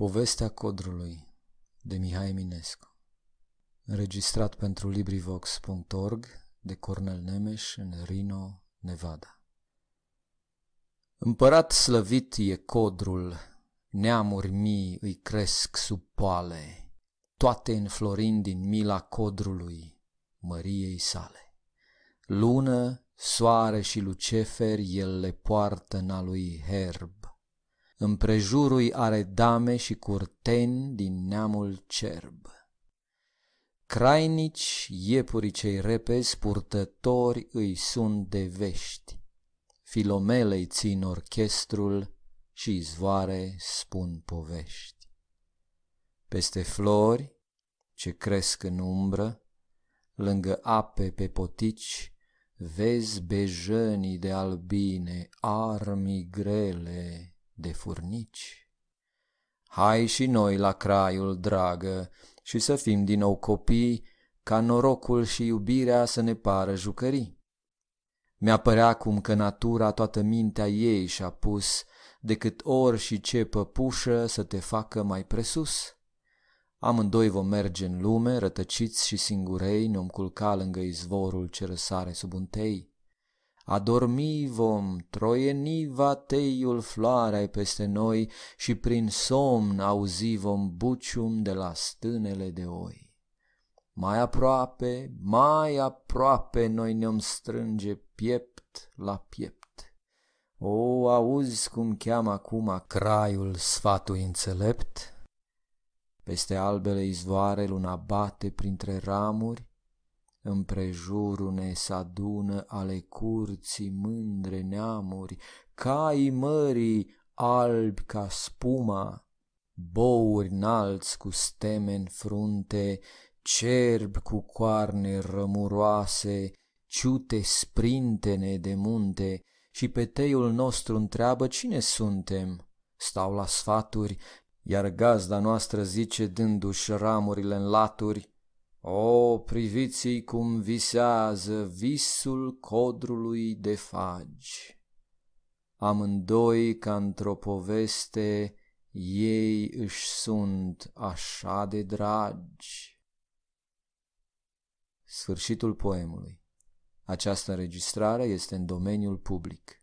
Povestea codrului de Mihai Minescu Înregistrat pentru LibriVox.org de Cornel Nemes în Reno, Nevada Împărat slăvit e codrul, neamuri mii îi cresc sub poale, toate înflorind din mila codrului, măriei sale. Lună, soare și luceferi el le poartă în a lui Herb, împrejurui are dame și curteni din neamul cerb. Crainici, iepurii cei repezi, purtători îi sunt de vești. Filomelei țin orchestrul și izvoare spun povești. Peste flori ce cresc în umbră, lângă ape pe potici, vezi bejănii de albine, armi grele, de furnici. Hai și noi la craiul, dragă, și să fim din nou copii, ca norocul și iubirea să ne pară jucării. Mi-a părea cum că natura toată mintea ei și-a pus, decât ori și ce păpușă să te facă mai presus. Amândoi vom merge în lume, rătăciți și singurei, ne-om culca lângă izvorul ce răsare sub un tei. Adormi vom, troieni va teiul floarei peste noi și prin somn auzi vom bucium de la stânele de oi. Mai aproape, mai aproape noi ne-om strânge piept la piept. O, auzi cum cheamă acum craiul sfatul înțelept? Peste albele izvoare luna bate printre ramuri, Împrejurul ne s-adună ale curții mândre neamuri, cai mării albi ca spuma, Bouri înalți cu steme în frunte, Cerb cu coarne rămuroase, Ciute sprintene de munte, Și pe teiul nostru întreabă cine suntem. Stau la sfaturi, iar gazda noastră zice dându-și ramurile în laturi, o, priviți cum visează visul codrului de fagi. Amândoi, ca într-o poveste, ei își sunt așa de dragi. Sfârșitul poemului. Această înregistrare este în domeniul public.